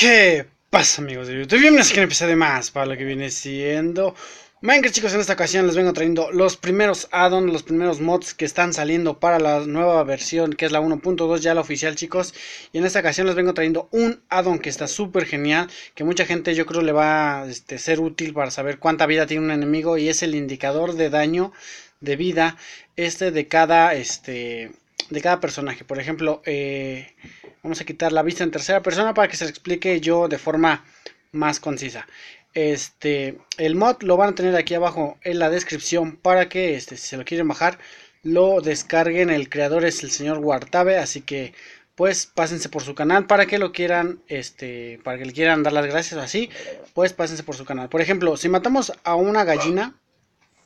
¿Qué pasa amigos de YouTube? Bienvenidos a un de más para lo que viene siendo Minecraft chicos, en esta ocasión les vengo trayendo los primeros addons, los primeros mods que están saliendo para la nueva versión que es la 1.2 ya la oficial chicos Y en esta ocasión les vengo trayendo un addon que está súper genial, que mucha gente yo creo le va a este, ser útil para saber cuánta vida tiene un enemigo Y es el indicador de daño de vida este de cada, este, de cada personaje, por ejemplo... Eh, Vamos a quitar la vista en tercera persona para que se explique yo de forma más concisa. Este, el mod lo van a tener aquí abajo en la descripción para que este, si se lo quieren bajar, lo descarguen. El creador es el señor Guartabe, así que pues pásense por su canal para que lo quieran, este, para que le quieran dar las gracias o así, pues pásense por su canal. Por ejemplo, si matamos a una gallina,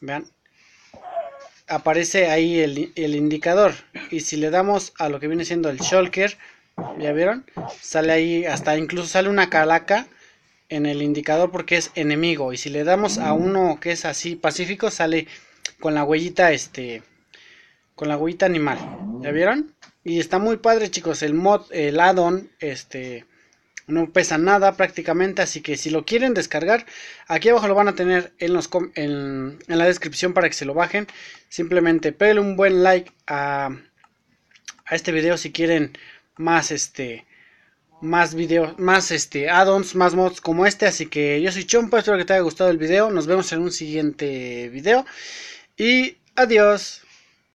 vean, aparece ahí el indicador y si le damos a lo que viene siendo el shulker, ¿Ya vieron? Sale ahí, hasta incluso sale una calaca en el indicador porque es enemigo. Y si le damos a mm. uno que es así pacífico, sale con la huellita, este, con la huellita animal. ¿Ya mm. vieron? Y está muy padre, chicos. El mod, el addon, este, no pesa nada prácticamente. Así que si lo quieren descargar, aquí abajo lo van a tener en, los en, la descripción para que se lo bajen. Simplemente pele un buen like a, a este video si quieren más este más videos, más este Addons, más mods como este, así que yo soy Chompa, espero que te haya gustado el video, nos vemos en un siguiente video y adiós.